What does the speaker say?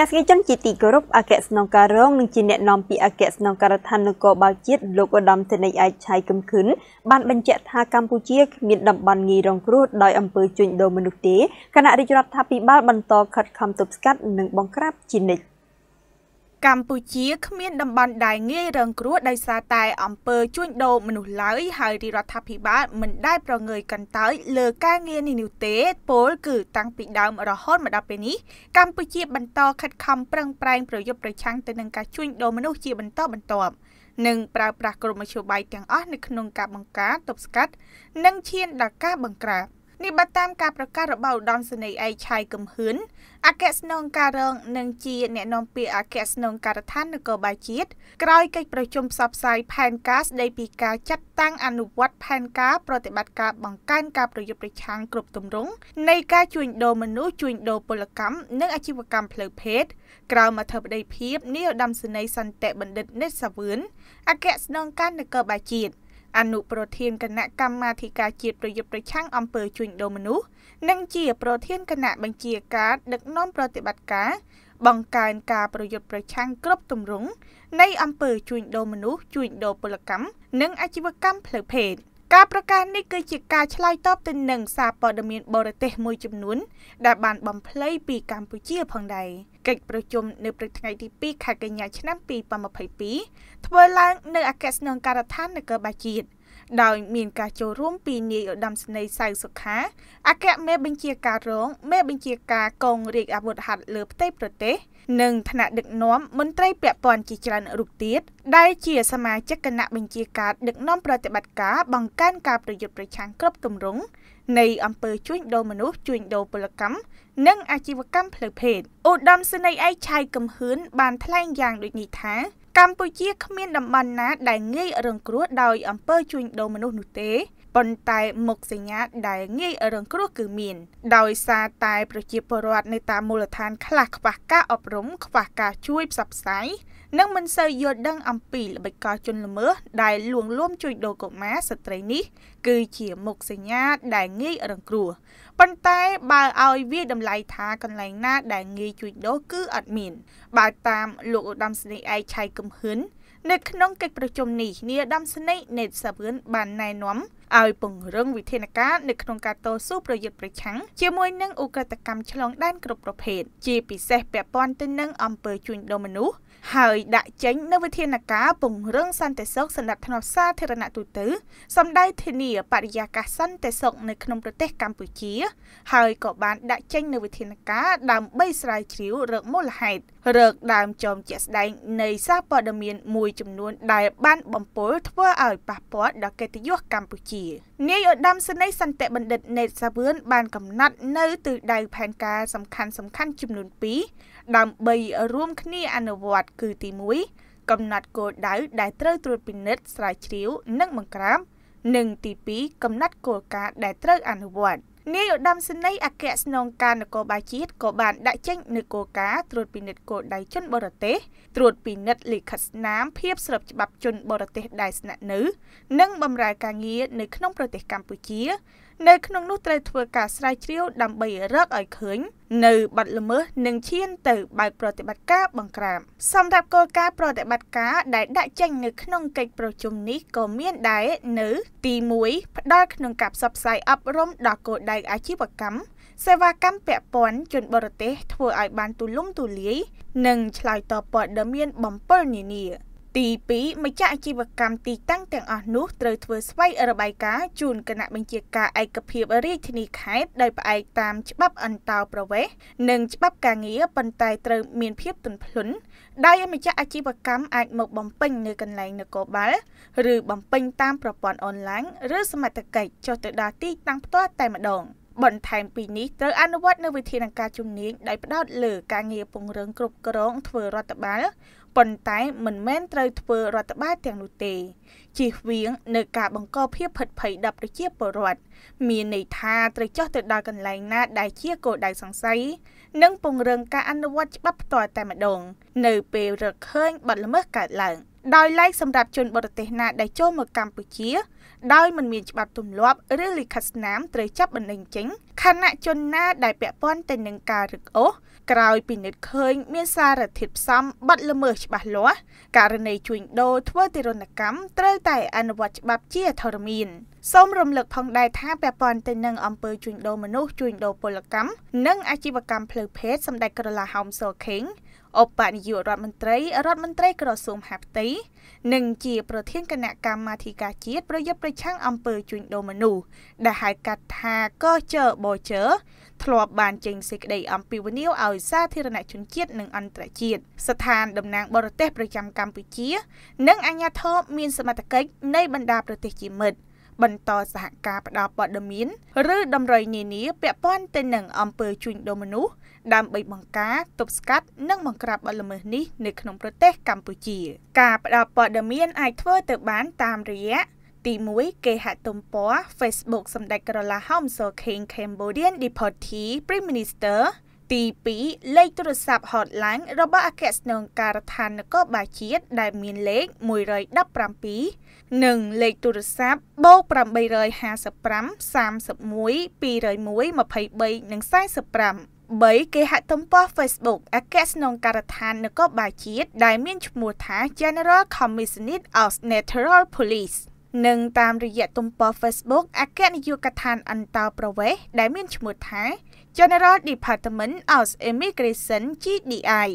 ទាំងស្គីជនជាទីគោរពអគ្គស្នងការរងនិងជាអ្នកនាំពាក្យអគ្គស្នងការដ្ឋាននគរបាលជាតិលោកឧត្តមសេនីយ៍ឯកឆៃកំខិនបានបញ្ជាក់ថាកម្ពុជាគ្មានតំបន់ងាយរងគ្រោះដោយអំពើជួញដូរមនុស្សទេគណៈរាជរដ្ឋាភិបាលបន្តខិតខំទប់ស្កាត់និងបង្ក្រាបជានិច្ចកម្ពុជាគ្មានតំបន់ដែលងាយរងគ្រោះដោយសារតែអំពើជួញដូរមនុស្សឡើយហើយរដ្ឋាភិបាលមិនដែលប្រងើយកន្តើយលើការងារនេះនោះទេពលគឺតាំងពីដើមរហូតមកដល់ពេលនេះកម្ពុជាបន្តខិតខំប្រឹងប្រែងប្រយុទ្ធប្រឆាំងទៅនឹងការជួញដូរមនុស្សជាបន្តបន្ទាប់និងប្រើប្រាស់ក្រុមមធ្យោបាយទាំងអស់នៅក្នុង ការបង្ការទប់ស្កាត់និងឈានដល់ការបង្ក្រាប។នេះបើតាមការប្រកាសរបស់ឧត្តមសេនីយ៍អេឆៃកំហឿនអគ្គស្នងការរងនិងជាអ្នកនាំពាក្យអគ្គស្នងការដ្ឋាននគរបាលជាតិក្រោយកិច្ចប្រជុំផ្សព្វផ្សាយផែនការស្តីពីការចាត់តាំងអនុវត្តផែនការប្រតិបត្តិការបង្កើនការប្រយុទ្ធប្រឆាំងគ្រប់ទម្រង់នៃការជួញដូរមនុស្សជួញដូរពលកម្មនិងអាជីវកម្មផ្លូវភេទក្រៅមកធិបតីភាពនាយឧត្តមសេនីយ៍សន្តិបណ្ឌិតនិតសាវឿនអគ្គស្នងការនគរបាលជាតិអនុប្រធានគណៈកម្មាធិការជាតិប្រយុទ្ធប្រឆាំងអំពើជួញដូរមនុស្សនិងជាប្រធានគណៈបញ្ជាការដឹកនាំប្រតិបត្តិការបង្កើនការប្រយុទ្ធប្រឆាំងគ្រប់ទម្រង់នៃអំពើជួញដូរមនុស្សជួញដូរពលកម្មនិងអាជីវកម្មផ្លូវភេទ។ការប្រកាសនេះគឺជាការឆ្លើយតបទៅនឹងសារព័ត៌មានបរទេសមួយចំនួនដែលបានបំភ្លៃពីកម្ពុជាផងដែរកិច្ចប្រជុំនៅព្រឹកថ្ងៃទី2ខែកញ្ញាឆ្នាំ2022ធ្វើឡើងនៅអគ្គស្នងការដ្ឋាននគរបាលជាតិដោយមានការចូលរួមពីនាយឧត្តមស្នេហ៍សៅសុខាអគ្គមេបញ្ជាការរងមេបញ្ជាការកងរាជអាវុធហត្ថលើផ្ទៃប្រទេស និងថ្នាក់ដឹកនាំមន្ត្រីពាក់ព័ន្ធជាច្រើនរូបទៀតដែលជាសមាជិកគណៈបញ្ជាការដឹកនាំប្រតិបត្តិការបង្កើនការប្រយុទ្ធប្រឆាំងគ្រប់ទម្រង់នៃអង្គើជួញដូរមនុស្សជួញដូរពលកម្មនិង អាជីវកម្មផ្លូវភេទឧត្តមសេនីយ៍ឯកឆៃកំហឿនបានថ្លែងយ៉ាងដូចនេះថាកម្ពុជាគ្មានតំបន់ណាដែលងាយរងគ្រោះដោយអំពើជួញដូរមនុស្សនោះទេប៉ុន្តែមុខសញ្ញាដែលងាយរងគ្រោះគឺមាន ដោយសារតែប្រជាពលរដ្ឋនៅតាមមូលដ្ឋានខ្លះខ្វះការអប់រំខ្វះការជួយផ្សព្វផ្សាយនិងមិនសូវយល់ដឹងអំពីល្បិចកលជនល្មើសដែលលួងលោមជួញដូរកុមារស្ត្រីនេះ គឺជាមុខសញ្ញាដែលងាយរងគ្រោះប៉ុន្តែ បើឲ្យវាតម្លៃថាកន្លែងណា ដែលងាយជួញដូរគឺអត់មាន បើតាម លោកឧត្តមសេនីយ៍ឯកឆៃកំហឿននៅក្នុងកិច្ចប្រជុំនេះនាយឧត្តមសេនីយ៍នេតសាវឿនបានណែនាំឲ្យពង្រឹងវិធានការនៅក្នុងការតស៊ូប្រយុទ្ធប្រឆាំងជាមួយនឹងឧក្រិដ្ឋកម្មឆ្លងដែនគ្រប់ប្រភេទជាពិសេសពាក់ព័ន្ធទៅនឹងអំពើជួញដូរមនុស្សហើយដាក់ចេញនូវវិធានការពង្រឹងសន្តិសុខសណ្ដាប់ធ្នាប់សាធារណៈទូទៅសម្ដៅធានាបរិយាកាសសន្តិសុខនៅក្នុងប្រទេស កម្ពុជា ហើយក៏បានដាក់ចេញនូវវិធានការដើម្បីស្រាវជ្រាវរកមូលហេតុរកដើមចោមជាក់ស្ដែង នៃសារព័ត៌មានមួយចំនួនដែលបាន បំពុលធ្វើឲ្យប៉ះពាល់ដល់កិត្តិយសកម្ពុជានាយឧត្តមសេនីយ៍សន្តិបណ្ឌិតណេតសាវឿនបាន កំណត់នៅទិដៅផែនការសំខាន់សំខាន់ចំនួន2ដើម្បីរួមគ្នាអនុវត្តគឺទី1កំណត់គោលដៅដែលត្រូវត្រួតពិនិត្យស្រាវជ្រាវនិងបង្ក្រាបនិងទី2កំណត់គោលការណ៍ដែលត្រូវអនុវត្ត។នាយឧត្តមសេនីយ៍អគ្គស្នងការនគរបាលជាតិក៏បានដាក់ចេញនូវគោលការណ៍ត្រួតពិនិត្យគោលដៅជនបរទេសត្រួតពិនិត្យលិខិតស្នាមភាពស្របច្បាប់ជនបរទេសដែលស្នាក់នៅ និងបម្រើការងារនៅក្នុងប្រទេសកម្ពុជានៅក្នុងនោះត្រូវធ្វើការស្រាវជ្រាវដើម្បីរកឲ្យឃើញនៅបាត់ល្មើសនិងឈានទៅបើកប្រតិបត្តិការបង្ក្រាបសម្រាប់គោលការណ៍ប្រតិបត្តិការដែលដាក់ចេញនៅក្នុងកិច្ចប្រជុំនេះក៏មានដែរនៅទី1ផ្ដល់ក្នុងការផ្សព្វផ្សាយអប់រំដល់គោលដៅអាជីវកម្មសេវាកម្មពាក់ព័ន្ធជនបរទេសធ្វើឲ្យបានទូលំទូលាយនិងឆ្លើយតបព័ត៌មានបំពេញនានាទី2ម្ចាស់អាជីវកម្មទីតាំងទាំងអស់នោះត្រូវធ្វើស្វ័យរបាយការណ៍ជូនគណៈបញ្ជាការឯកភាពរាជធានីខេត្តដោយផ្អែកតាមច្បាប់អន្តោប្រវេសន៍និងច្បាប់ការងារប៉ុន្តែត្រូវមានភាពទន់ភ្លន់ដោយម្ចាស់អាជីវកម្មអាចមកបំពេញនៅកន្លែងនគរបាល ឬ បំពេញតាមប្រព័ន្ធអនឡាញឬសមត្ថកិច្ចចុះទៅដល់ទីតាំងផ្ទាល់តែម្ដង។បន្ថែមពីនេះត្រូវអនុវត្តនូវវិធានការជំនាញដែលផ្ដោតលើការងារពង្រឹងគ្រប់គ្រងធ្វើរដ្ឋបាលប៉ុន្តែមិនមែនត្រូវធ្វើរដ្ឋបាលទាំងនោះទេជៀសវាង នៅការបង្កភាពភិតភ័យដល់ប្រជាពលរដ្ឋមានន័យថាត្រូវចោះទៅដល់កន្លែងណាដែលជាគោលដៅសង្ស័យនិងពង្រឹងការអនុវត្តច្បាប់ផ្ទាល់តែម្ដងនៅពេលរកឃើញបទល្មើសកើតឡើងដោយឡែកសម្រាប់ជនបរទេសណាដែលចូលមកកម្ពុជា ដោយមិនមានច្បាប់ទម្លាប់ឬលិខិតស្នាមត្រូវចាប់បណ្តេញចេញខណៈជនណាដែលពាក់ព័ន្ធទៅនឹងការរឹកអូសក្រោយពិនិត្យឃើញមានសារធាតុផ្សំបាត់ល្មើសច្បាស់លាស់ករណីជួញដូរធ្វើទារុណកម្មត្រូវតែអនុវត្តច្បាប់ជាធរមាន។សូមរំលឹកផងដែរថាពាក់ព័ន្ធទៅនឹងអំពើជួញដូរមនុស្សជួញដូរពលកម្មនិងអាជីវកម្មផ្លូវភេទសម្ដេចក្រឡាហោមសូខេងអបនាយករដ្ឋមន្ត្រីរដ្ឋមន្ត្រីក្រសួងមហាផ្ទៃនិងជាប្រធានគណៈកម្មាធិការជាតិប្រយុទ្ធប្រឆាំងអំពើជួញដូរមនុស្សដែលហៅកាត់ថាកជបជធ្លាប់បានចេញសេចក្តីអំពាវនាវឲ្យសាធារណជនជាតិនិងអន្តរជាតិស្ថានតំណាងបរទេសប្រចាំកម្ពុជា និងអាជ្ញាធរមានសមត្ថកិច្ចនៃបណ្ដាប្រទេសជាមិត្តបន្តសហការផ្តល់ព័ត៌មានឬដំរីនានាពាក់ព័ន្ធទៅនឹងអំពើជួញដូរមនុស្សដើម្បីបង្ការទប់ស្កាត់និងបង្ក្រាបបទល្មើសនេះនៅក្នុងប្រទេសកម្ពុជាការផ្តល់ព័ត៌មានអាចធ្វើទៅបានតាមរយៈទី1គេហទំព័រ Facebook សម្ដេចក្រឡាហោមសូខេង Cambodian Deportee Prime Minister ទី2លេខទូរស័ព្ទ hotline របស់អគ្គស្នងការដ្ឋាននគរបាលជាតិដែលមានលេខ117និងលេខទូរស័ព្ទបូ855 31 201 23និង45 3គេហទំព័រ Facebook អគ្គស្នងការដ្ឋាននគរបាលជាតិដែលមានឈ្មោះថា General Commissionate of Natural Police និងតាមរយៈទំព័រ Facebook អគ្គនាយកដ្ឋានអន្តរប្រវេសន៍ដែលមានឈ្មោះថា General Department of Immigration GDI